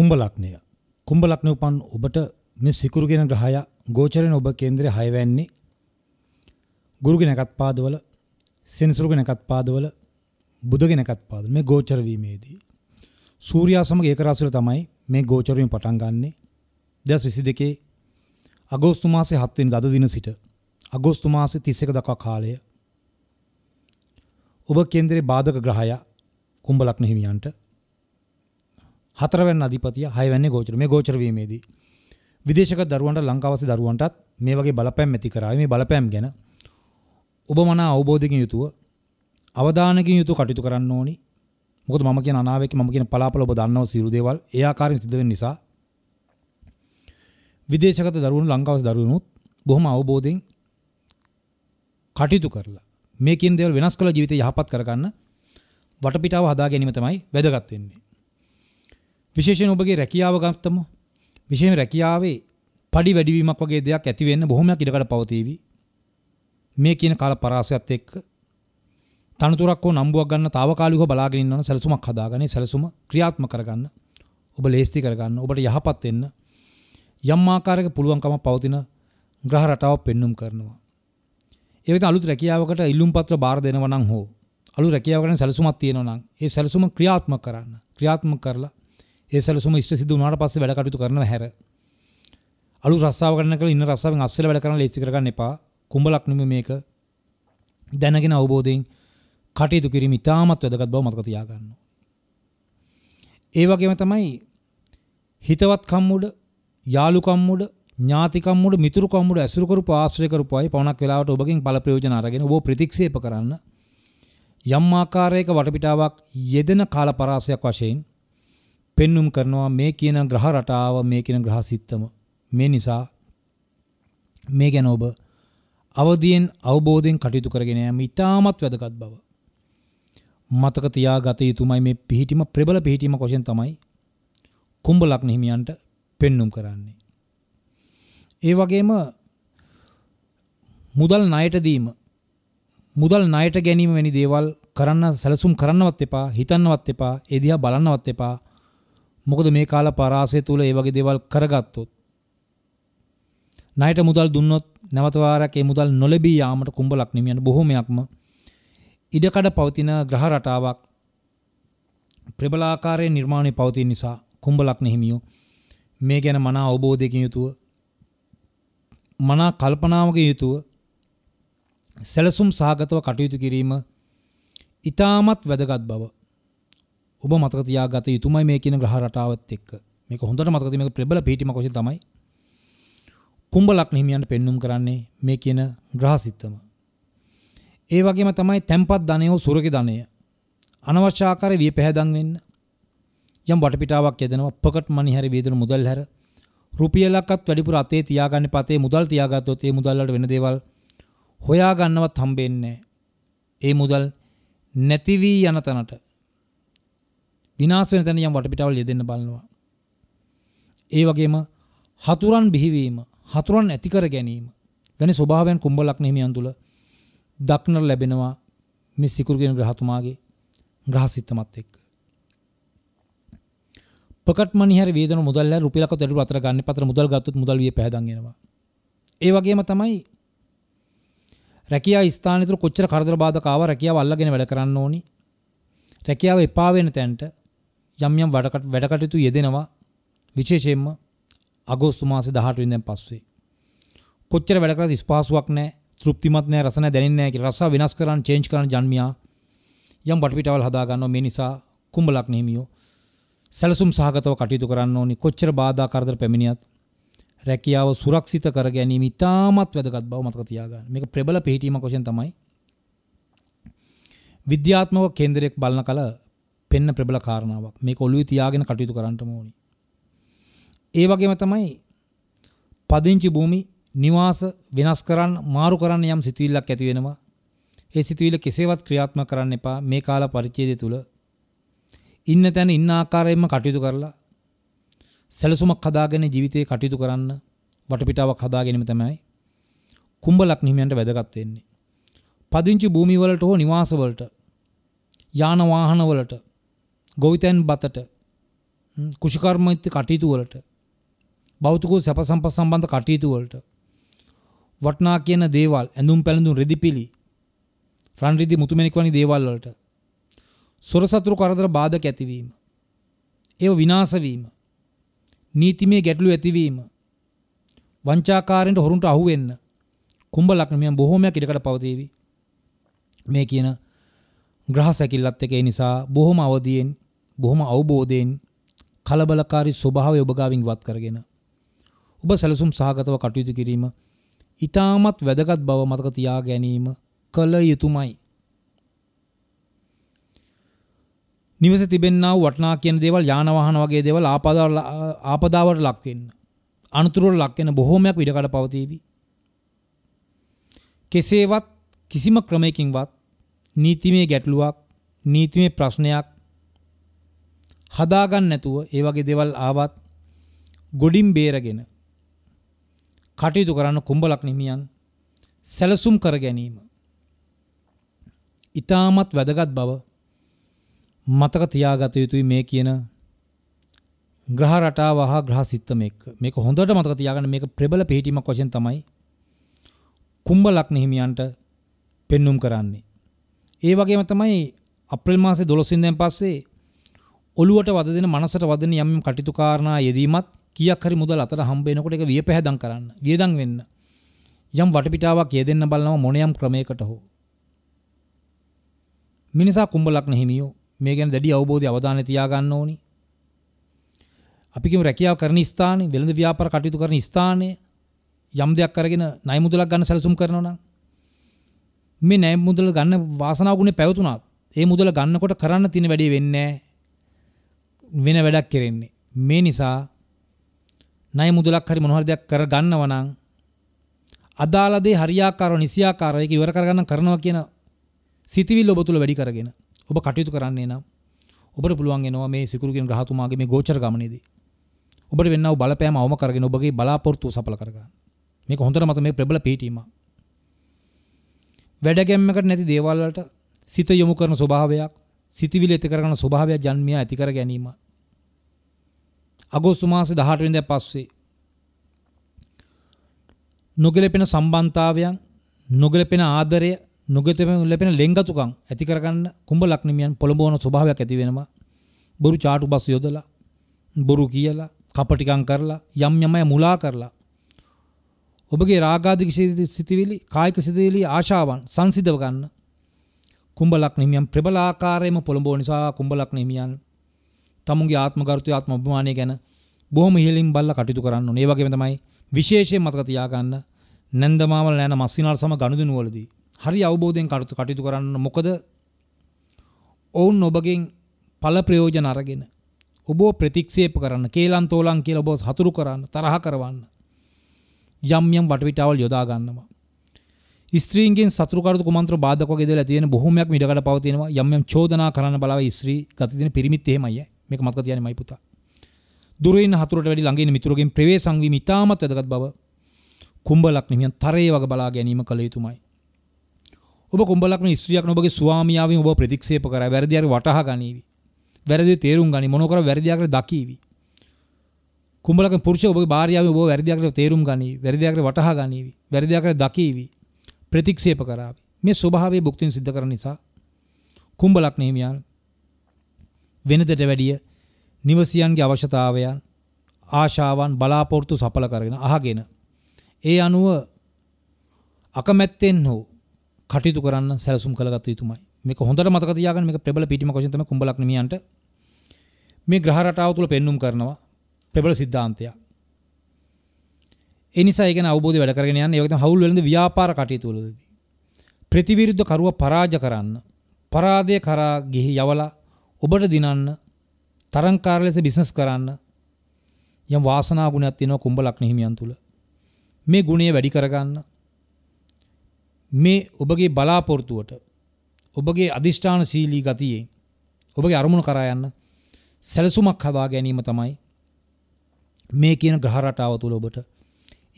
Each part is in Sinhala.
කුම්භ ලග්නය. කුම්භ ලග්නය උපන් ඔබට මේ සිකුරු කියන ග්‍රහය ගෝචරයෙන් ඔබ කේන්ද්‍රයේ 6 වෙන්නේ ගුරුගේ නැකත් පාදවල සෙනසුරුගේ නැකත් පාදවල බුදුගේ නැකත් පාදවල මේ ගෝචර වීමේදී සූර්යා සමග ඒක රාශිවල තමයි මේ ගෝචර වීම පටන් ගන්නෙ 2022 අගෝස්තු මාසේ 7 වෙනිදා අද දින සිට අගෝස්තු මාසේ 31 දක්වා කාලය ඔබ කේන්දරේ බාධක ග්‍රහය කුම්භ ලග්න හිමියන්ට හතරවැන්න අධිපතිය හයවැන්නේ ගෝචර මේ ගෝචර වීමේදී විදේශක දරුවන්ට ලංකාවාසී දරුවන්ටත් මේ වගේ බලපෑම් ඇති කරාවි මේ බලපෑම් ගැන ඔබ මන අවබෝධකින් යුතුව අවධානකින් යුතුව කටයුතු කරන්න ඕනි මොකද මම කියන අනාවේක මම කියන පලාපල ඔබ දන්නව සියලු දේවල් ඒ ආකාරයෙන් සිද්ධ වෙන නිසා විදේශගත දරුවන්ට ලංකාවාසී දරුවනුත් බොහොම අවබෝධයෙන් කටයුතු කරලා මේ කියන දේවල් වෙනස් කරලා ජීවිතය යහපත් කරගන්න වටපිටාව හදා ගැනීම තමයි වැදගත් වෙන්නේ විශේෂයෙන් ඔබගේ රැකියාව ගත්තම විශේෂයෙන් රැකියාවේ පඩි වැඩිවීමක් වගේ දෙයක් ඇති වෙන්න බොහොමයක් ඉඩකඩ පවතීවි. මේ කියන කාල පරාසයත් එක්ක තනතුරක් හෝ නම්බුවක් ගන්න తాවකාලිකව බලාගෙන ඉන්නවන සැලසුමක් හදාගන්න. සැලසුම ක්‍රියාත්මක කරගන්න. ඔබ ලේස්ති කරගන්න. ඔබට යහපත් වෙන්න යම් ආකාරයක පුළුවන්කම පවතින ග්‍රහ රටාවක් පෙන්눔 කරනවා. ඒ විදිහට අලුත් රැකියාවකට ඉල්ලුම් පත්‍ර බාර දෙනවා නම් හෝ අලුත් රැකියාවකට සැලසුමක් තියෙනවා නම් ඒ සැලසුම ක්‍රියාත්මක කරන්න. ක්‍රියාත්මක කරලා ඒ සැලසුම ඉෂ්ට සිදු වුණාට පස්සේ වැඩ කටයුතු කරනව හැර. අලුත් රස්සාව ගන්න කල ඉන්න රස්සාවෙන් අස්සෙල වැඩ කරන ලේසි කරගන්න එපා. කුඹලක් නෙමෙයි මේක. දැනගෙන අවබෝධයෙන් කටයුතු කිරීම ඉතාමත් වැදගත් බව මතක තියාගන්න. ඒ වගේම තමයි හිතවත්කම් උඩ, යාළුකම් උඩ, ඥාතිකම් උඩ, මිතුරුකම් උඩ ඇසුරු කරපු ආශ්‍රය කරපු අය පවණක් වෙලාවට ඔබගෙන් බල ප්‍රයෝජන අරගෙන ඔබ ප්‍රතික්ෂේප කරන්න යම් ආකාරයක වටපිටාවක් යෙදෙන කාල පරාසයක් වශයෙන් පෙන්눔 කරනවා මේ කියන ග්‍රහ රටාව මේ කියන ග්‍රහ සිත්තම. මේ නිසා මේ ගැන ඔබ අවදියෙන් අවබෝධයෙන් කටයුතු කරගෙන යාම ඉතාමත් වැදගත් බව. මතක තියාගත යුතුමයි මේ පිහිටීම ප්‍රබල පිහිටීමක් වශයෙන් තමයි කුම්භ ලග්න හිමියන්ට පෙන්눔 කරන්නේ. ඒ වගේම මුදල් ණයට දීම මුදල් ණයට ගැනීම වැනි දේවල් කරන්න සැලසුම් කරන්නවත් එපා හිතන්නවත් එපා ඒ දිහා බලන්නවත් එපා මොකද මේ කාල පරාසය තුල ඒ වගේ දේවල් කරගත්තොත් ණයට මුදල් දුන්නොත් නැවත වාරයක් ඒ මුදල් නොලැබී යාමට කුඹලක් නිමියන බොහෝමයක්ම ඉඩකඩ පවතින ග්‍රහ රටාවක් ප්‍රබලාකාරයේ නිර්මාණය පවතින නිසා කුඹලක් නිහිමියෝ මේ ගැන මනා අවබෝධයකින් යුතුව මනා කල්පනාවකින් යුතුව සැලසුම් සහගතව කටයුතු කිරීම ඊටමත් වැදගත් බව ඔබ මතක තියාගත යුතුමයි මේ කියන ග්‍රහ රටාවත් එක්ක. මේක හොඳට මතක තියාගන්න ප්‍රබල පිටිමක් වශයෙන් තමයි කුඹ ලග්න හිමියන්ට පෙන්눔 කරන්නේ මේ කියන ග්‍රහ සිත්තම. ඒ වගේම තමයි තැම්පත් ධනය හෝ සුරකි ධනය අනවශ්‍ය ආකාරයේ විපැහැදම් වෙන්න යම් වටපිටාවක් යදෙනවා පොකට් මනි හැරි වේදෙන මුදල් හැර රුපියලක්වත් වැඩිපුර අතේ තියාගන්න පතේ මුදල් තියාගත්තොත් ඒ මුදල් වලට වෙන දේවල් හොයාගන්නවත් හම්බෙන්නේ ඒ මුදල් නැති වී යන තැනට විනාශ වෙන තැන යම් වටපිටාවල් යෙදෙන්න බලනවා. ඒ වගේම හතුරන් බිහිවීම, හතුරන් ඇති කර ගැනීම වැනි ස්වභාවයන් කුම්බලක් හිමියන් තුල දක්නට ලැබෙනවා මේ සිකුරු කියන ග්‍රහතුමාගේ ග්‍රහසිතමත් එක්ක. ප්‍රකට මනිහර වේදන මුදල් හැර රුපියලක් ඇතුළු අතර ගන්න පතර මුදල් ගත්තොත් මුදල් විය පහදන් එනවා. ඒ වගේම තමයි රැකියා ස්ථානය තුළ කොච්චර කරදර බාධක ආවා රැකියාව අල්ලගෙන වැඩ කරන්න ඕනි. රැකියාව එපා වෙන තැනට යම් යම් වැඩකටයුතු යෙදෙනවා විශේෂයෙන්ම අගෝස්තු මාසේ 18 වෙනිදාන් පස්සේ. කොච්චර වැඩ කරලා ස්පාසුවක් නැහැ, තෘප්තිමත් නැහැ, රස නැහැ, දැනෙන්නේ නැහැ කියලා රස වෙනස් කරන්න, චේන්ජ් කරන්න ජන්මියා යම් වටපිටාවල් හදා ගන්නවා. මේ නිසා කුඹ ලග්න හිමියෝ සැලසුම් සහගතව කටයුතු කරන්න ඕනි. කොච්චර බාධා කරදර පැමිණියත් රැකියාව සුරක්ෂිත කර ගැනීම ඉතාමත් වැදගත් බව මතක තියාගන්න. මේක ප්‍රබල පිළිහිටීමක් වශයෙන් තමයි විද්‍යාත්මක කේන්දරයක් බලන කල පෙන්න ප්‍රබල කාරණාවක්. මේක ඔළුවේ තියාගෙන කටයුතු කරන්න ඕනි. ඒ වගේම තමයි පදිංචි භූමි නිවාස වෙනස් කරන්න මාරු කරන්න යම් සිතුවිල්ලක් ඇති වෙනවා. ඒ සිතුවිල්ල කෙසේවත් ක්‍රියාත්මක කරන්න එපා. මේ කාල පරිච්ඡේදය තුල ඉන්න තැන ඉන්න ආකාරයෙන්ම කටයුතු කරලා සැලසුමක් හදාගෙන ජීවිතේ කටයුතු කරන්න වටපිටාවක් හදාගැනීම තමයි කුඹ ලග්න හිමියන්ට වැදගත් වෙන්නේ. පදිංචි භූමි වලට හෝ නිවාස වලට යාන වාහන වලට ගොවිතැන් බතට කුෂිකර්මිත කටයුතු වලට භෞතික සැප සම්පත් සම්බන්ධ කටයුතු වලට වටනා කියන දේවල් ඇඳුම් පැළඳුම් රෙදිපිලි රන් රිදි මුතුමැණික් වැනි දේවල් වලට සොර සතුරු කරදර බාධක ඇතිවීම ඒව විනාශ වීම නීතිමය ගැටලු ඇතිවීම වංචාකාරයන්ට හොරුන්ට අහු වෙන්න කුඹ ලක්ෂණ බොහෝමයක් ඉඩකට පවතීවි මේ කියන ග්‍රහ සැකිල්ලත් එක ඒ නිසා බොහොම අවදියෙන් බොහොම අවබෝධයෙන් කලබලකාරී ස්වභාවය ඔබ ගාවින් වත් කරගෙන ඔබ සැලසුම් සහගතව කටයුතු කිරීම ඊටමත් වැදගත් බව මතක තියා ගැනීම කල යුතුයමයි. නිවසේ තිබෙනා වටනා කියන දේවල් යාන වාහන වගේ දේවල් ආපදාවට ලක් වෙන්න. අනතුරුවට ලක් වෙන බොහෝමයක් ඉඩකඩ පවතීවි. කෙසේවත් කිසිම ක්‍රමයකින්වත් නීතිමය ගැටලුවක් නීතිමය ප්‍රශ්නයක් හදාගන්න නැතුව ඒ වගේ දේවල් ආවත් ගොඩින් බේරගෙන කටයුතු කරන්න කුඹලක් නිමියන් සැලසුම් කර ගැනීම ඊටමත් වැදගත් බව මතක තියාගත යුතුයි මේ කියන ග්‍රහ රටාව හා ග්‍රහ සිත්තම එක්ක මේක හොඳට මතක තියාගන්න මේක ප්‍රබල පිළිහිටීමක් වශයෙන් තමයි කුඹලක් නිහිමියන්ට පෙන්눔 කරන්නේ ඒ වගේම තමයි අප්‍රේල් මාසේ 12 ඉඳන් පස්සේ ඔලුවට වද දෙන මනසට වදන යම් කටිතු කාරණා යෙදීමත් කීයක් හරි මුදල් අතර හම්බ වෙනකොට ඒක වියපැහැදම් කරන්න වියදම් වෙන්න යම් වටපිටාවක් යෙදෙන්න බලනවා මොන යම් ක්‍රමයකට හෝ මිනිසා කුඹලක් නැහිමියෝ මේ ගැන දැඩි අවබෝධය අවධානය තියාගන්න ඕනි. අපි කියමු රැකියාව කරන ස්ථානේ වෙළඳ ව්‍යාපාර කටයුතු කරන ස්ථානයේ යම් දෙයක් අරගෙන ණය මුදලක් ගන්න සැලසුම් කරනවා නම් මේ නෑ මුදල ගන්න වාසනාවගුණේ පැවතුනා. ඒ මුදල ගන්නකොට කරන්න තියෙන වැඩේ වෙන්නේ වෙන වැඩක් කරෙන්නේ. මේ නිසා ණය මුදලක් හරි මොන හරි දෙයක් කර ගන්නව නම් අදාළ දේ හරියාකාරව නිසියාකාරව ඒක ඉවර කරගන්න කරනවා කියන සිතවිල්ල ඔබ තුල වැඩි කරගෙන ඔබ කටයුතු කරන්නේ නම් ඔබට පුළුවන් වෙනවා මේ සිකුරු කියන ග්‍රහතුමාගේ මේ ගෝචර ගමනේදී ඔබට වෙන්නව බලපෑම අවම කරගෙන ඔබගේ බලාපොරොත්තු සඵල කරගන්න. මේක හොඳට මත මේ ප්‍රබල පීඨීමක්. වැඩගැම්මකට නැති දේවල් වලට සිත යොමු කරන ස්වභාවයක් සිතවිලි ඇති කරගන්න ස්වභාවයක් ජන්මියා ඇති කර ගැනීම අගෝස්තු මාසේ 18 වෙනිදා පස්සේ නොගැලපෙන සම්බන්ධතාවයන් නොගැලපෙන ආදරය නොගැලපෙන ලෙන්ගතුකම් ඇති කරගන්න කුඹ ලක්ෂණියන් පොළඹවන ස්වභාවයක් ඇති වෙනවා බොරු චාටුබස් යොදලා බොරු කියලා කපටිකම් කරලා යම් යමයි මුලා කරලා ඔබගේ රාගාධික සිතිවිලි කායික සිතිවිලි ආශාවන් සංසිදව ගන්න කුඹලක් හිමියන් ප්‍රබල ආකාරයෙන්ම පොළඹෝ නිසා කුඹලක් හිමියන් තමුන්ගේ ආත්මගරුත්වය ආත්ම අභිමානය ගැන බොහොම ඉහළින් බල්ලා කටයුතු කරන්න ඕනේ. ඒ වගේම තමයි විශේෂයෙන් මතක තියාගන්න නැන්දමාවල නැන මස්සිනාල් සම ගනුදෙනු වලදී හරි අවබෝධයෙන් කටයුතු කරන්න මොකද ඔවුන් ඔබගෙන් ඵල ප්‍රයෝජන අරගෙන ඔබව ප්‍රතික්ෂේප කරන්න කේලම් තෝලම් කියලා ඔබව හතුරු කරන්න තරහ කරවන්න යම් යම් වටවිටාවල් යොදා ගන්නවා. ස්ත්‍රීන්ගෙන් සතුරුකරුතු කුමන්ත්‍ර බාධක වගේ දේවල් තියෙන බොහොමයක් මිඩකට පවතිනවා යම් යම් චෝදනා කරන්න බලව ස්ත්‍රී ගත දින පිරිමිත් එහෙමයි මේක මතක තියාගන්න මයි පුතා දුරින් හතුරට වැඩි ළඟ ඉන්න මිතුරගෙන් ප්‍රවේශම් වීම ඉතාමත් වැදගත් බව කුඹලක් නිමියන් තරයේ වගේ බලා ගැනීම කළ යුතුමයි ඔබ කුඹලක් මේ ස්ත්‍රියක් ඔබගේ ස්වාමියාවෙන් ඔබ ප්‍රතික්ෂේප කරා වැරදි හරි වටහා ගනීවි වැරදි තේරුම් ගනි මොන කර වැරදි ආකාරයට දකීවි කුඹලක පුරුෂ ඔබ භාරියාව ඔබ වැරදිකට තේරුම් ගනී වැරදිකට වටහා ගනීවි වැරදිකට දකීවි ප්‍රතික්ෂේප කරාවි මේ ස්වභාවයේ භුක්තින් සිද්ධ කරන නිසා කුඹලක් නෙහිමියන් වෙනදට වැඩිය නිවසියන්ගේ අවශ්‍යතාවයන් ආශාවන් බලාපොරොත්තු සඵල කරගෙන අහගෙන ඒ අනුව අකමැත්තෙන් හෝ කටයුතු කරන්න සැලසුම් කළගත යුතුමයි මේක හොඳට මතක තියාගන්න මේක ප්‍රබල පිටිම කොෂන් තමයි කුඹලක් නෙමියන්ට මේ ග්‍රහ රටාව තුල පෙන්눔 කරනවා ප්‍රබල සිද්ධාන්තයක්. ඒ නිසා ඒක ගැන අවබෝධය වැඩ කරගෙන යන්න. ඒ වගේ තමයි හවුල් වෙළඳ ව්‍යාපාර කටයුතු වලදී. ප්‍රතිවිරුද්ධ කරුව පරාජය කරන්න, පරාදය කරා ගිහි යවලා ඔබට දිනන්න, තරංකාර ලෙස බිස්නස් කරන්න යම් වාසනා ගුණයක් තියෙනවා කුඹ ලග්න හිමියන් තුල. මේ ගුණය වැඩි කරගන්න මේ ඔබගේ බලාපොරොත්තුවට ඔබගේ අදිෂ්ඨාන සීලී ගතියෙන් ඔබගේ අරමුණ කරා යන්න සැලසුමක් හදා ගැනීම තමයි මේ කියන ග්‍රහ රටාව තුළ ඔබට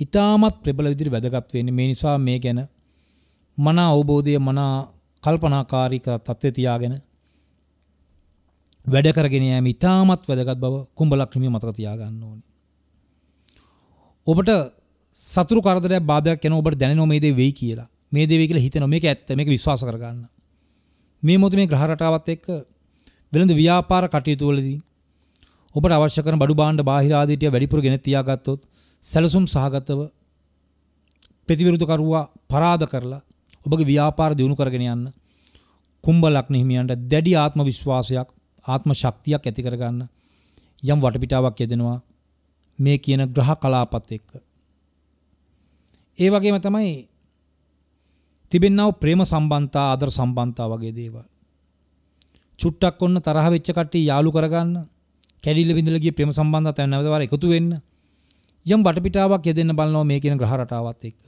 ඉතාමත් ප්‍රබල විදිහට වැදගත් වෙන්නේ මේ නිසා මේ ගැන මන අවබෝධය මන කල්පනාකාරීක තත්ත්වයේ තියාගෙන වැඩ කරගෙන යෑම ඉතාමත් වැදගත් බව කුඹලක් හිමිය මතක තියාගන්න ඕනේ. ඔබට සතුරු කරදරයක් බාධාවක් කරන ඔබට දැනෙනව මේ දේ වෙයි කියලා. මේ දේ වෙයි කියලා හිතෙනවා මේක ඇත්ත මේක විශ්වාස කරගන්න. මේ මොහොතේ මේ ග්‍රහ රටාවත් එක්ක වෙළඳ ව්‍යාපාර කටයුතු වලදී ඔබට අවශ්‍ය කරන බඩු භාණ්ඩ බාහිර ආදීටිය වැඩිපුර ගෙන තියාගත්තොත් සැලසුම් සහගතව ප්‍රතිවිරුද්ධ කරුවා පරාද කරලා ඔබගේ ව්‍යාපාර දියුණු කරගෙන යන්න කුම්බලක් නිහිමියන්ට දැඩි ආත්ම විශ්වාසයක් ආත්ම ශක්තියක් ඇති කරගන්න යම් වටපිටාවක් යෙදෙනවා මේ කියන ග්‍රහ කලාපත් එක්ක. ඒ වගේම තමයි තිබෙන්නව ප්‍රේම සම්බන්තා ආදර සම්බන්තා වගේ දේවල්. චුට්ටක් ඔන්න තරහ වෙච්ච කට්ටිය යාළු කරගන්න කැඩිල්ල බිඳලගේ ප්‍රම සම්බන්ධත් නැවතවර එකතු වෙන්න යම් වටපිටාවක් යෙදෙන්න බලනවා මේ කියන ග්‍රහ රටාවත් එක්ක.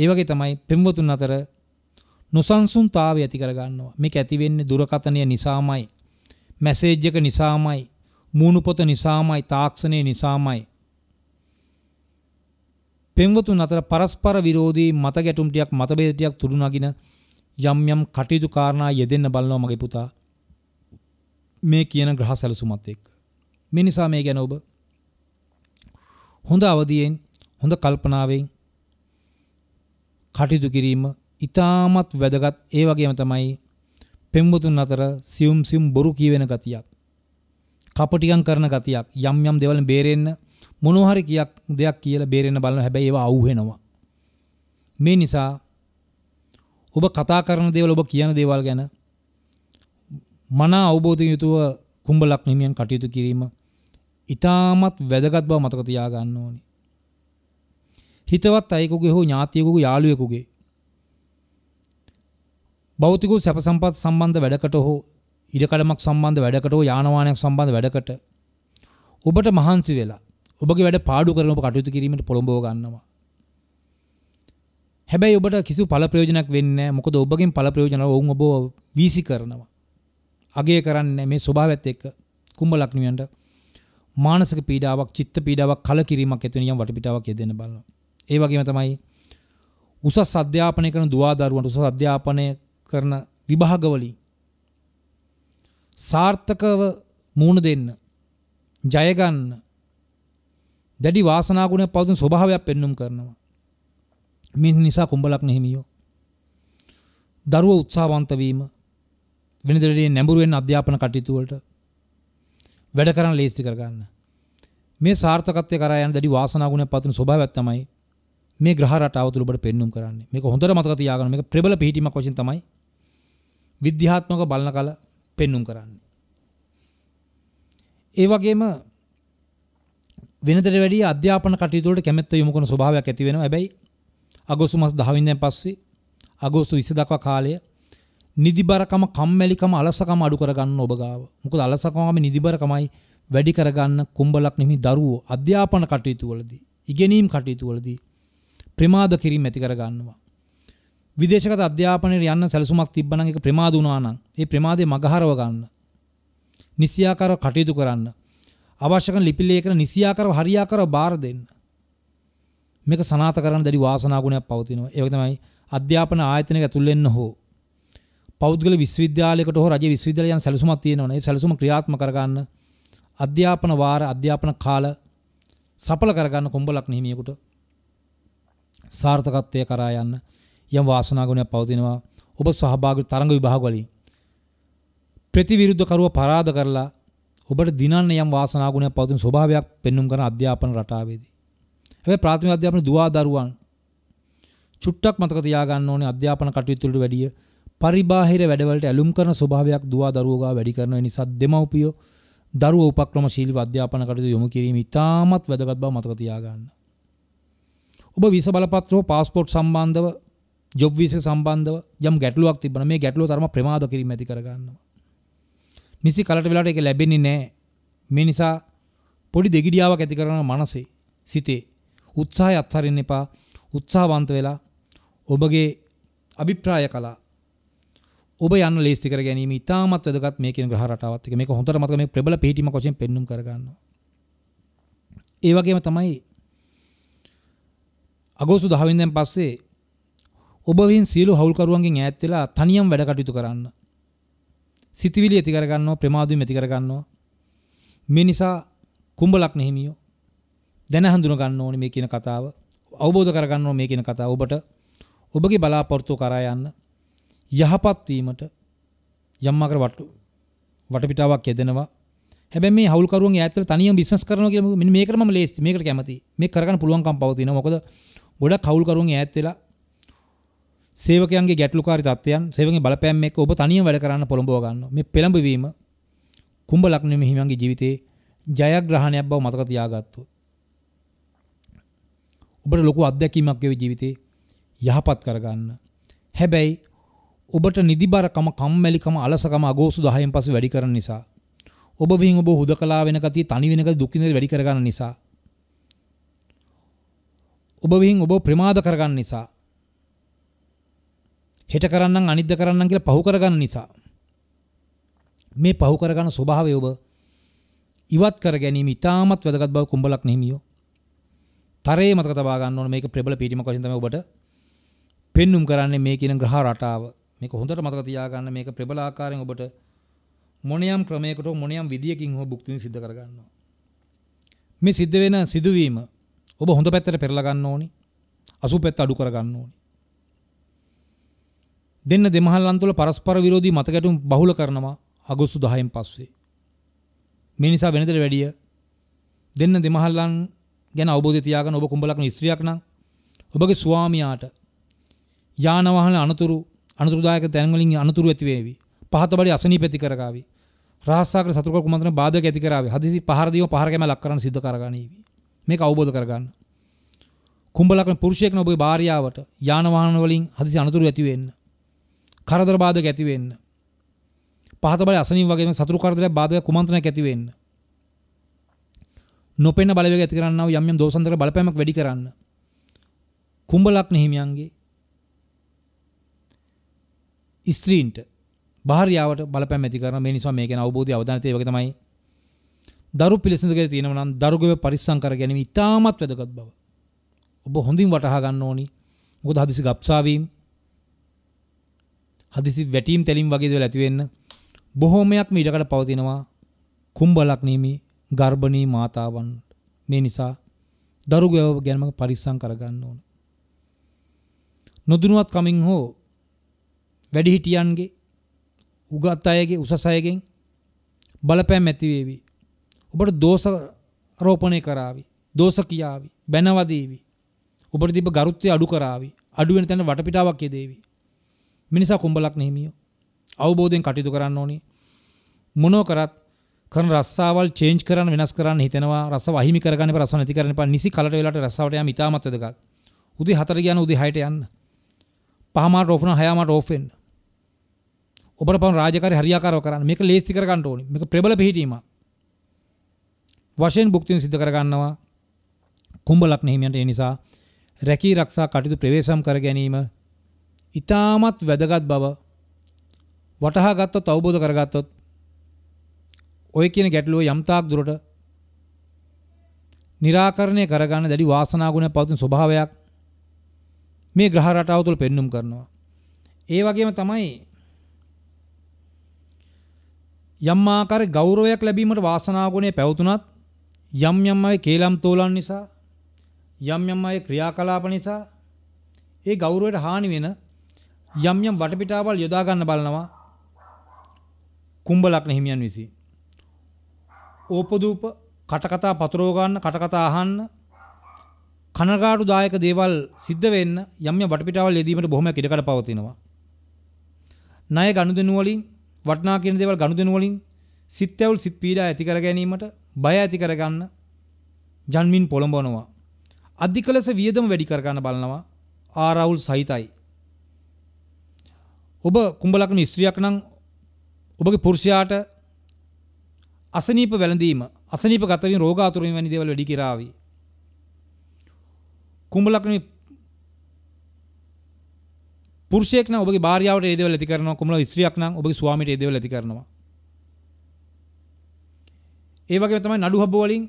ඒ වගේ තමයි පෙම්වතුන් අතර නොසන්සුන්තාවය ඇති කරගන්නවා. මේක ඇති වෙන්නේ දුරකථනය නිසාමයි. මැසේජ් එක නිසාමයි. මූණු පොත නිසාමයි. තාක්ෂණය නිසාමයි. පෙම්වතුන් අතර පරස්පර විරෝධී මත ගැටුම් ටිකක් මතභේද ටිකක් තුරු නගින යම් යම් කටයුතු කාරණා යෙදෙන්න බලනවා මගේ පුතා. මේ කියන ග්‍රහ සැලසුමත් එක්ක. මේ නිසා මේ ගැන ඔබ හොඳ අවදියෙන් හොඳ කල්පනාවෙන් කටයුතු කිරීම ඉතාමත් වැදගත් ඒ වගේම තමයි පෙම්වතුන් අතර සියුම් සියුම් බොරු කියවෙන ගතියක් කපටිකම් කරන ගතියක් යම් යම් දේවල් බේරෙන්න මොනවා හරි කියක් දෙයක් කියලා බේරෙන්න බලන හැබැයි ඒවා අවුහෙනවා මේ නිසා ඔබ කතා කරන දේවල් ඔබ කියන දේවල් ගැන මනා අවබෝධය යුතුව කුම්ඹලක් නිමියන් කටයුතු කිරීම ඉතාමත් වැදගත් බව මතක තියාගන්න ඕනි. හිතවත් අයෙකුගේ හෝ ඥාතියෙකුගේ යාළුවෙකුගේ භෞතික සැප සම්පත් සම්බන්ධ වැඩකට හෝ ඉඩකඩමක් සම්බන්ධ වැඩකට හෝ යානවානයක් සම්බන්ධ වැඩකට ඔබට මහන්සි වෙලා ඔබගේ වැඩ පාඩු කරන ඔබ කටයුතු කිරීමට පොළඹව ගන්නවා. හැබැයි ඔබට කිසි ඵල ප්‍රයෝජනයක් වෙන්නේ නැහැ. මොකද ඔබගෙන් ඵල ප්‍රයෝජන ඔවුන් ඔබ වීසි කරනවා. අගය කරන්නේ මේ ස්වභාවයත් එක්ක කුම්භ ලග්නියන්ට මානසික පීඩාවක්, චිත්ත පීඩාවක්, කලකිරීමක් ඇති වෙන යම් වටපිටාවක් යෙදෙන්න බලනවා. ඒ වගේම තමයි උසස් අධ්‍යාපනය කරන දුවා දරුවන්ට උසස් අධ්‍යාපනය කරන විභාගවලින් සාර්ථකව මුණ දෙන්න ජය ගන්න දැඩි වාසනා ගුණයක් පවතින ස්වභාවයක් පෙන්눔 කරනවා. මේ නිසා කුඹලක් නෙහිමියෝ. දරුවෝ උත්සාහවන්ත වීම වෙනදරේ නැඹුරුවෙන් අධ්‍යාපන කටයුතුවලට වැඩ කරන්න ලේස්ති කරගන්න. මේ සාර්ථකත්වය කරා යන දැඩි වාසනාගුණයක් පතුන ස්වභාවයක් තමයි මේ ග්‍රහ රටාව තුළ ඔබට පෙන්눔 කරන්නේ. මේක හොඳට මතක තියාගන්න. මේක ප්‍රබල පිහිටීමක් වශයෙන් තමයි විද්‍යාත්මක බලන කල පෙන්눔 කරන්නේ. ඒ වගේම වෙනදට වැඩිය අධ්‍යාපන කටයුතු වලට කැමැත්ත යොමු කරන ස්වභාවයක් ඇති වෙනවා. හැබැයි අගෝස්තු මාස 10 වෙනිදාන් පස්සේ අගෝස්තු 20 දක්වා කාලය නිදිබරකම කම්මැලිකම අලසකම අඩු කරගන්න ඔබ ගාව. මොකද අලසකම නිදිබරකමයි වැඩි කරගන්න කුඹලක් නෙමෙයි දරුවෝ අධ්‍යාපන කටයුතු වලදී, ඉගෙනීම් කටයුතු වලදී ප්‍රමාද කිරීම ඇති කරගන්නවා. විදේශගත අධ්‍යාපනයේ යන්න සැලසුමක් තිබ්බනම් ඒක ප්‍රමාද වුණා නම් ඒ ප්‍රමාදේ මගහරව ගන්න. නිසියාකාරව කටයුතු කරන්න. අවශ්‍ය කරන ලිපි ලේඛන නිසියාකාරව හරියාකාරව බාර දෙන්න. මේක සනාථ කරන්න දැඩි වාසනා ගුණයක් පවතිනවා. ඒක තමයි අධ්‍යාපන ආයතනයක ඇතුල් වෙන්න හෝ පෞද්ගල විශ්වවිද්‍යාලයකට හෝ රජයේ විශ්වවිද්‍යාල යන සැලසුමක් තියෙනවනේ. ඒ සැලසුම ක්‍රියාත්මක කරගන්න අධ්‍යාපන වාර අධ්‍යාපන කාල සඵල කරගන්න කොම්බලක් නිහිමියෙකුට සාර්ථකත්වය කරා යන්න යම් වාසනා ගුණයක් පවතිනවා. ඔබ සහභාගී තරඟ විභාග වලින් ප්‍රතිවිරුද්ධකරුව පරාද කරලා ඔබට දිනන්න යම් වාසනා ගුණයක් පවතින ස්වභාවයක් පෙන්눔 කරන අධ්‍යාපන රටාවේදී. හැබැයි ප්‍රාථමික අධ්‍යාපන දුවා දරුවන් චුට්ටක් මතක තියාගන්න ඕනේ අධ්‍යාපන කටයුතු වලට වැඩිය පරිබාහිර වැඩවලට ඇලුම් කරන ස්වභාවයක් දුවා දරුවෝගා වැඩි කරන නිසා දෙමව්පියෝ දරුවෝ උපක්‍රම ශීලීව අධ්‍යාපන කටයුතු යොමු කිරීම ඉතාමත් වැදගත් බව මතක තියාගන්න. ඔබ වීස බලපත්‍ර හෝ પાස්පෝර්ට් සම්බන්ධව ජොබ් වීසා සම්බන්ධව යම් ගැටලුවක් තිබුණා මේ ගැටලුව තරම ප්‍රමාද කිරීම ඇති කරගන්නවා. නිසි කලට වෙලාවට ඒක ලැබෙන්නේ නැහැ. මේ නිසා පොඩි දෙගිඩියාවක් ඇති කරන මනසේ සිතේ උත්සාහය අත්හරින්න එපා. උත්සාහවන්ත වෙලා ඔබගේ අභිප්‍රාය කලා ඔබ යන්න ලේස්ති කර ගැනීම ඉතාමත් වැදගත් මේ කියන ග්‍රහ රටාවත් එක. මේක හොඳට මතක මේ ප්‍රබල පිහිටීමක් වශයෙන් පෙන්눔 කරගන්නවා. ඒ වගේම තමයි අගෝස්තු 10 වෙනිදාන් පස්සේ ඔබ වින් සියලු හවුල්කරුවන්ගෙන් ඈත් වෙලා තනියම වැඩ කටයුතු කරන්න. සිතවිලි ඇති කරගන්නවා, ප්‍රමාදවීම ඇති කරගන්නවා. මේ නිසා කුඹලක් නෙහිමියෝ දැන හඳුන ගන්න ඕනේ මේ කියන කතාව. අවබෝධ කරගන්න ඕනේ මේ කියන කතාව. ඔබට ඔබගේ බලාපොරොත්තු කරා යන්න යහපත් වීමට යම් ආකාර වටපිටාවක් යෙදෙනවා. හැබැයි මේ හවුල්කරුවන් ඈතට තනියම බිස්නස් කරනවා කියලා මෙන්න මේකට මම ලේස්ති. මේකට කැමතියි. මේක කරගන්න පුළුවන්කම් පවතිනවා. මොකද ගොඩක් හවුල්කරුවන් ඈත් වෙලා සේවකයන්ගේ ගැටලුකාරී තත්ත්වයන් සේවකගේ බලපෑම් එක්ක ඔබ තනියම වැඩ කරන්න පොළඹව ගන්නවා. මේ පෙළඹවීම කුඹ ලග්න මෙහිමගේ ජීවිතේ ජයග්‍රහණයක් බව මතක තියාගත්තොත්. ඔබට ලොකු අත්දැකීමක් වේ ජීවිතේ යහපත් කරගන්න. හැබැයි ඔබට නිදිබරකම කම්මැලිකම අලසකම අගෝසු 10න් පසු වැඩි කරන නිසා ඔබ විහිං ඔබ හුදකලා වෙන ගතිය තනි වෙන ගතිය දුක් විඳ වැඩි කරගන්න නිසා ඔබ විහිං ඔබ ප්‍රමාද කරගන්න නිසා හෙට කරන්නම් අනිද්ද කරන්නම් කියලා පහු කරගන්න නිසා මේ පහු කරගන්න ස්වභාවය ඔබ ඉවත් කර ගැනීම ඉතාමත් වැදගත් බව කුඹලක් නෙහිමියෝ තරයේ මතක තබා ගන්න ඕන මේක ප්‍රබල පීඩීමක් වශයෙන් තමයි ඔබට පෙන්눔 කරන්නේ මේ කියන ග්‍රහ රටාව මේක හොඳට මතක තියාගන්න මේක ප්‍රබල ආකාරයෙන් ඔබට මොනියම් ක්‍රමයකට මොනියම් විදියකින් හෝ භුක්ති සිද්ධ කරගන්නවා. මේ සිද්ධ වෙන සිදුවීම ඔබ හොඳ පැත්තට පෙරලා ගන්න ඕනි. අසු පැත්ත අඩු කර ගන්න ඕනි. දෙන්න දෙමහල්ලන් තුළ පරස්පර විරෝධී මත ගැටුම් බහුල කරනවා අගෝස්තු 10න් පස්සේ. මේ නිසා වෙනදට වැඩිය දෙන්න දෙමහල්ලන් ගැන අවබෝධය තියාගන්න ඔබ කුඹලක්න ස්ත්‍රියක් නම් ඔබගේ ස්වාමියාට යාන වාහන අනතුරු අනතුරුදායක තැන්වලින් අනතුරු ඇතිවේවි. පහත බඩි අසනීප ඇති කරගාවි. රහස්සාකර සතුරුකර කුමන්ත්‍රණ බාධක ඇති කරාවි. හදිසි පහර දීම පහර කැමලක් කරන්න සිද්ධ කරගනීවි. මේක අවබෝධ කරගන්න. කුඹලකන පුරුෂයෙක් නොබේ භාර්යාවට යාන වාහන වලින් හදිසි අනතුරු ඇති වෙන්න. කරදර බාධක ඇති වෙන්න. පහත බඩ අසනීප වගේම සතුරු කරදරයක් බාධක කුමන්ත්‍රණයක් ඇති වෙන්න. නොපෙනෙන බලවේග ඇති කරන්නව යම් යම් දෝෂන්තර බලපෑමක් වැඩි කරන්න. කුඹලක් හිමියන්ගේ ස්ත්‍රීන්ට භාරයාාවට බලපැ ඇතිකර මේ නිසා මේක අවබෝධය අවධනතය වක තමයි දරු පිළිසඳක තියෙනවනම් දරුගව පරිස්සංකර ගැනීම ඉතාමත් වැදගත් බව ඔබ හොඳින් වටහා ගන්න ඕනි මොකද හදිසි ගප්සාවීම් හදිසි වැටීම් තැලින් වගේද ඇතිවෙන්න බොහෝමයක් මීඩකට පවතිනවා කුම්බලක්නීමි ගර්භණී මාතාවන් මේ නිසා දරුගව ගැනම පරිස්සං කරගන්න ඕන නොදුනුවත් කමින් හෝ වැඩිහිටියන්ගේ උගත් අයගේ උසස් අයගෙන් බලපෑම් ඇති වේවි. ඔබට දෝෂ ආරෝපණය කරાવી. දෝෂ කියාවි. බැනවදීවි. ඔබට තිබ්බ ගරුත්වය අඩු කරાવી. අඩු වෙන තැන වටපිටාවක් යදේවි. මිනිසා කුඹලක් නෙහිමියෝ. අවබෝධයෙන් කටයුතු කරන්න ඕනේ. මොනෝ කරත් කරන රස්සාවල් චේන්ජ් කරන්න වෙනස් කරන්න හිතනවා රසව අහිමි කරගන්න එපා රසව නැති කරන්න එපා නිසි කලට වෙලාවට රස්සාවට යෑම ඉතාමත් වැදගත් උදේ 4 යන උදේ 6ට යන්න පහමාර රෝෆ් වෙන 6 මාර රෝෆ් වෙන්න ඔබට පවන රාජකාරි හරියාකාරව කරන්න. මේක ලේසි කරගන්න ඕනේ. මේක ප්‍රබල පිහිටීමක්. වශයෙන් භුක්තිය සිද්ධ කරගන්නවා. කුඹ ලග්න හිමියන්ට ඒ නිසා රැකී ආරක්ෂා කටයුතු ප්‍රවේශම් කර ගැනීම ඊටාමත් වැදගත් බව වටහා ගත්තොත් අවබෝධ කරගත්තොත් ඔය කියන ගැටලුව යම්තාක් දුරට निराකරණය කරගන්න දැඩි වාසනාගුණ පවතින ස්වභාවයක් මේ ග්‍රහ රටාව තුළ පෙන්눔 කරනවා. ඒ වගේම තමයි යම් ආකාර ගෞරවයක් ලැබීමට වාසනා ගුණය පැවතුනත් යම් යම් අය කේලම් තෝලන් නිසා යම් යම් අය ක්‍රියාකලාප නිසා ඒ ගෞරවයට හානි වෙන යම් යම් වටපිටාවල් යොදා ගන්න බලනවා කුඹලක්න හිමියන් විසින් ඕපදූප කටකතා පතරෝ ගන්න කටකතා අහන්න කනගාටු දායක දේවල් සිද්ධ වෙන්න යම් යම් වටපිටාවල් යෙදීමට බොහොමයක් ඉඩකඩ පවතිනවා ණය ගනුදෙනු වලින් වටනා කියන දේවල් ගනුදෙනු වලින් සිත් ඇවුල් සිත් පීඩා ඇති කර ගැනීමට බය ඇති කර ගන්න ජන්මින් පොළඹවනවා. අධික ලෙස වියදම වැඩි කර ගන්න බලනවා ආරවුල් සහිතයි. ඔබ කුඹ ලග්න ස්ත්‍රියක් නම් ඔබගේ පුරුෂයාට අසනීප වැළඳීම අසනීප ගතවීම රෝගාතුරවීම වැනි දේවල් වැඩි කරાવી. කුඹ ලග්නේ පුරුෂයෙක් නම් ඔබගේ භාර්යාවට ඒ දේවල් ඇති කරනවා කොමල ස්ත්‍රියක් නම් ඔබගේ ස්වාමිට ඒ දේවල් ඇති කරනවා ඒ වගේම තමයි නඩු හබ්බ වලින්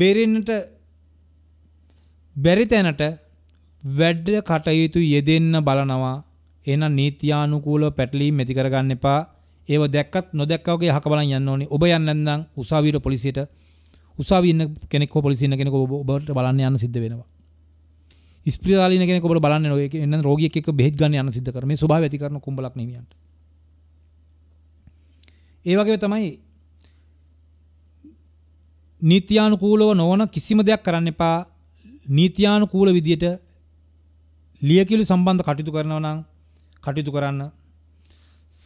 බෙරෙන්නට බැරි තැනට වැඩ කටයුතු යෙදෙන්න බලනවා එහෙනම් නීත්‍යානුකූලව පැටලීම් ඇති කරගන්න එපා ඒව දැක්කත් නොදැක්කා වගේ අහක බලන් යන්න ඕනේ ඔබ යන්න නැත්නම් උසාවියට පොලිසියට උසාවියේ ඉන්න කෙනෙක් හෝ පොලිසියේ ඉන්න කෙනෙක් ඔබ ඔබට බලන්න යන්න සිද්ධ වෙනවා ස්ප්‍රදාලන කෙනෙ කොට බලන්න නො එන්න රෝගිය එක බෙත් ගන්න යන සිද්ධ කරම ස්භා ඇති කරන කුඹලක් නීමට ඒවගේ තමයි නීතියානුකූලව නොවන කිසිම දෙයක් කරන්න එපා නීතියානුකූල විදියට ලියකිලු සම්බන්ධ කටයුතු කරනවා නම් කටයුතු කරන්න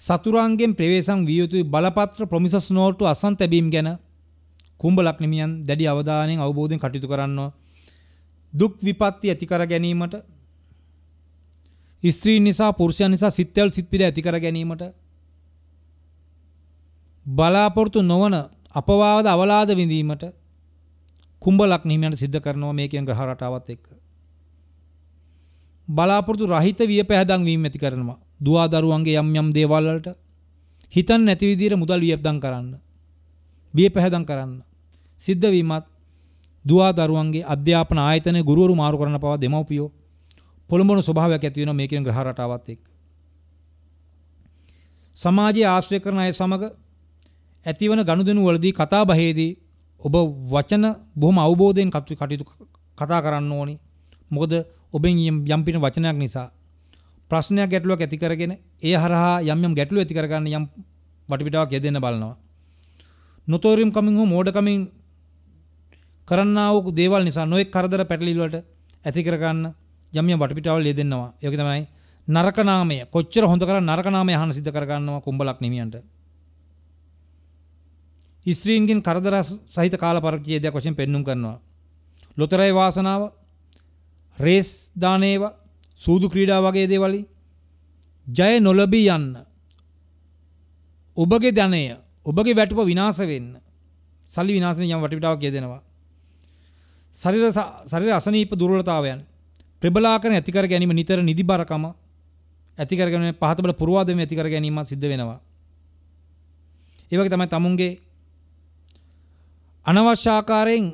සතුරන්ගෙන් ප්‍රවේශම් විය යුතු බලපත්‍ර ප්‍රොමිසස් නෝට්ටු අසන් තැබීම් ගැන කුඹලක් නිමියන් දැඩි අවධානයෙන් අවබෝධයෙන් කටයුතු කරනවා දුක් විපත්ති ඇති කර ගැනීමට ස්ත්‍රීන් නිසා පුරුෂයන් නිසා සිත්වල සිත් පිළ ඇති කර ගැනීමට බලාපොරොත්තු නොවන අපවාද අවලාද විඳීමට කුඹලක් නිමයන්ට සිද්ධ කරනවා මේකෙන් ග්‍රහ රටාවත් එක්ක බලාපොරොත්තු රහිත වියපැහැදම් වීම ඇති කරනවා දුවා දරුවන්ගේ යම් යම් දේවල් වලට හිතන්න නැති විදිහට මුදල් වියපැදම් කරන්න වියපැහැදම් කරන්න සිද්ධ වීමත් දුවා දරුවන්ගේ අධ්‍යාපන ආයතන ගුරුවරු මාරු කරන පවා දෙමව්පියෝ පොළඹවන ස්වභාවයක් ඇති වෙනවා මේ කියන ග්‍රහ රටාවත් එක්ක. සමාජයේ ආශ්‍රය කරන අය සමග ඇතිවන ගනුදෙනු වලදී කතා බහේදී ඔබ වචන බොහොම අවබෝධයෙන් කටයුතු කතා කරන්න ඕනි. මොකද ඔබෙන් යම් පිට වචනයක් නිසා ප්‍රශ්නයක් ගැටලුවක් ඇති කරගෙන ඒ හරහා යම් යම් ගැටලු ඇති කරගන්න යම් වටපිටාවක් යෙදෙන්න බලනවා. නොතෝරීම් කමින් හෝ මෝඩකමින් කරන්නා වූ දේවල් නිසා නොඑක් කරදර පැටලිලි වලට ඇති කරගන්න යම් යම් වටපිටාවල් යෙදෙනවා. ඒක තමයි නරක නාමය. කොච්චර හොඳ කරන් නරක නාමය අහන සිද්ධ කරගන්නවා කුඹලක් නිමියන්ට. ඉස්ත්‍රීන්ගෙන් කරදර සහිත කාල පරිච්ඡේදයක් වශයෙන් පෙන්눔 කරනවා. ලොතරැයි වාසනාව, රේස් දාන ඒවා, සූදු ක්‍රීඩා වගේ දේවල් ජය නොලබී යන්න. ඔබගේ ධනය, ඔබගේ වැටුප විනාශ වෙන්න. සල්ලි විනාශන යම් වටපිටාවක් කියදෙනවා. ශරීර ශරීර අසනීප දුර්වලතාවයන් ප්‍රබලාකරන ඇතිකර ගැනීම නිතර නිදිබරකම ඇතිකර ගැනීම පහත බල පුරවාදමේ ඇතිකර ගැනීම සිද්ධ වෙනවා. ඒ වගේ තමයි තමුන්ගේ අනවශ්‍ය ආකාරයෙන්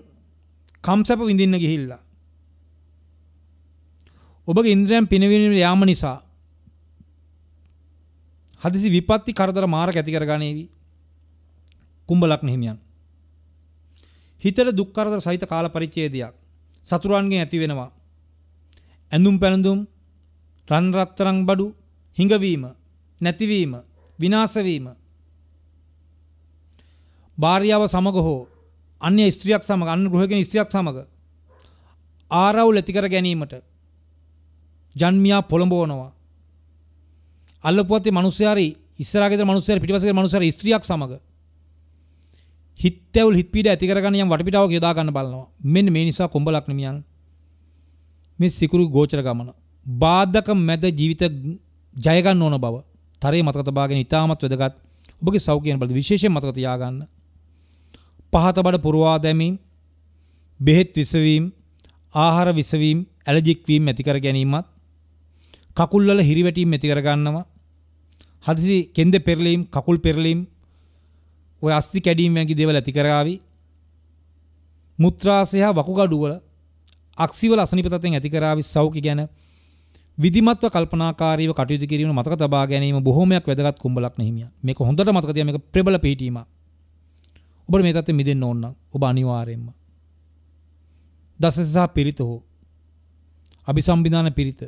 කම්සප විඳින්න ගිහිල්ලා ඔබගේ ඉන්ද්‍රයන් පිනවීමේ යාම නිසා හදිසි විපත්ති කරදර මාර්ග ඇති කරගනීවි කුඹලක් හිමියන් හිතට දුක් කරදර සහිත කාල පරිච්ඡේදයක් සතුරන්ගෙන් ඇති වෙනවා. ඇඳුම් පැළඳුම් රන් රත්තරන් බඩු හිඟවීම නැතිවීම විනාශ වීම භාර්යාව සමග හෝ අන්‍ය ස්ත්‍රියක් සමග අන්‍ය ගෘහකෙන ස්ත්‍රියක් සමග ආරවුල් ඇති කර ගැනීමට ජන්මියා පොළඹවනවා අල්ලපුවත්තේ මිනිස්යාරි ඉස්සරහා ගෙදර මිනිස්යාරි පිටිපස්සේ ගෙදර මිනිස්යාරි ස්ත්‍රියක් සමග හිතැවුල් හිත පීඩ ඇති කරගන්න යම් වටපිටාවක් යොදා ගන්න බලනවා. මෙන්න මේ නිසා කොඹලක් නිමියන් මේ සිකුරු ගෝචර ගමන බාධක මැද ජීවිත ජය ගන්න ඕන බව තරයේ මතක තබාගෙන ඉතාමත් වැදගත් ඔබගේ සෞඛ්‍යයන් බලද විශේෂයෙන් මතක තියාගන්න. පහත බඩ පුරවා දැමීම, බෙහෙත් විසවීම, ආහාර විසවීම, ඇලර්ජික් වීම ඇති කර ගැනීමත්, කකුල් වල හිරිවැටීම් ඇති කර ගන්නවා. හදිසි කෙන්ද පෙරලීම්, කකුල් පෙරලීම්, ඔය අස්ති කැඩීම් වැනි දේවල් ඇති කරાવી. මුත්‍රාසය හා වකුගඩු වල අක්සිවල අසනීප තත්ත්වයන් ඇති කරાવી සෞඛ්‍ය ගැන විධිමත්ව කල්පනාකාරීව කටයුතු කිරීම මතක තබා ගැනීම බොහොමයක් වැදගත් කුඹලක් නෙහිමිය. මේක හොඳට මතක තියාගන්න මේක ප්‍රබල පිටීම. ඔබට මේ තත්ත්වෙ මිදෙන්න ඕන නම් ඔබ අනිවාර්යයෙන්ම දසසහ පිරිත හෝ අபிසම්බිදාන පිරිත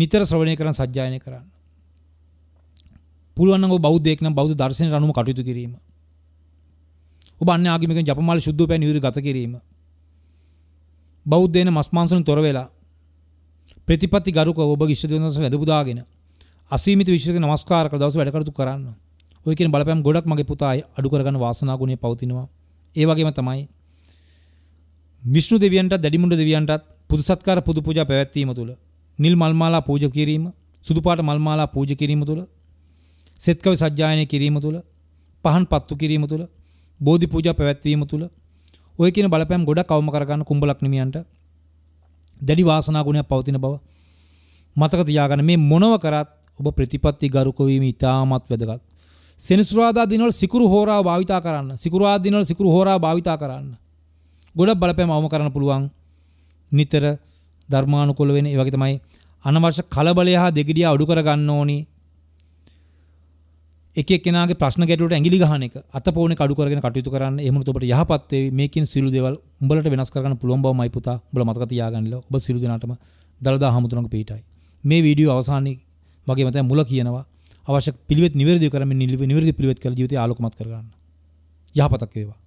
නිතර ශ්‍රවණය කරන් සජ්ජායනය කරන්න. පුළුවන් නම් ඔබ බෞද්ධයෙක් නම් බෞද්ධ දර්ශනයට අනුව කටයුතු කිරීම. ඔබ අන්‍ය ආගමිකයන් ජපමාල සුද්ධෝ පෑ නියුරු ගත කිරීම. බෞද්ධයන මස් මාංශන තොර වෙලා ප්‍රතිපත්ති ගරුකව ඔබගේ ඉෂ්ට දෙවියන් වහන්සේ වැඳපුදාගෙන අසීමිත විශ්වක නමස්කාර කළ දවස වැඩ කටයුතු කරන්න. ඔය කියන බලපෑම් ගොඩක් මගේ පුතා අඩු කරගන්න වාසනා ගුණය පවතිනවා. ඒ වගේම තමයි විෂ්ණු දෙවියන්ට දැඩිමුණු දෙවියන්ටත් පුදු සත්කාර පුදු පූජා පැවැත්වීම තුළ නිල් මල්මාලා පූජ කිරීම සුදු පාට මල්මාලා පූජ කිරීම තුළ සෙත්කවි සජ්ජායනය කිරීම තුළ පහන් පත්තු කිරීම තුළ බෝධි පූජා පැවැත්වීම තුළ ඔය කියන බලපෑම් ගොඩක් අවම කරගන්න කුඹලක් නිමියන්ට දැඩි වාසනා ගුණයක් පවතින බව මතක තියාගන්න මේ මොනව කරත් ඔබ ප්‍රතිපත්ති ගරුක වීම ඉතාමත් වැදගත් සෙනසුරාදා දිනවල සිකුරු හෝරා භාවිතා කරන්න සිකුරාදා දිනවල සිකුරු හෝරා භාවිතා කරන්න ගොඩක් බලපෑම් අවම කරන්න පුළුවන් නිතර ධර්මානුකූල වෙන ඒ වගේ තමයි අනවශ්‍ය කලබලය හා දෙගිඩිය අඩු කරගන්න ඕනේ එක කෙනගේ ප්‍රශ්න ගැටලට ඇගිලි ගහන එක අත පෝන කඩු කරගෙන කටයුතු කරන්න එමුණු ඔබට යහපත් වේ මේකෙන් සිළු දේවල් උඹලට වෙනස් කරගන්න පුළුවන් බව මයි පුතා උඹලා මතක තියාගන්නilla ඔබ සිළු දෙනාටම දලදා හමුතුරංග පිටයි මේ වීඩියෝ අවසානයේ මගේ මතය මුල කියනවා අවශ්‍ය පිළිවෙත් නිවැරදිව කරමින් නිවැරදි පිළිවෙත් කළ ජීවිතය ආලෝකමත් කරගන්න යහපතක් වේවා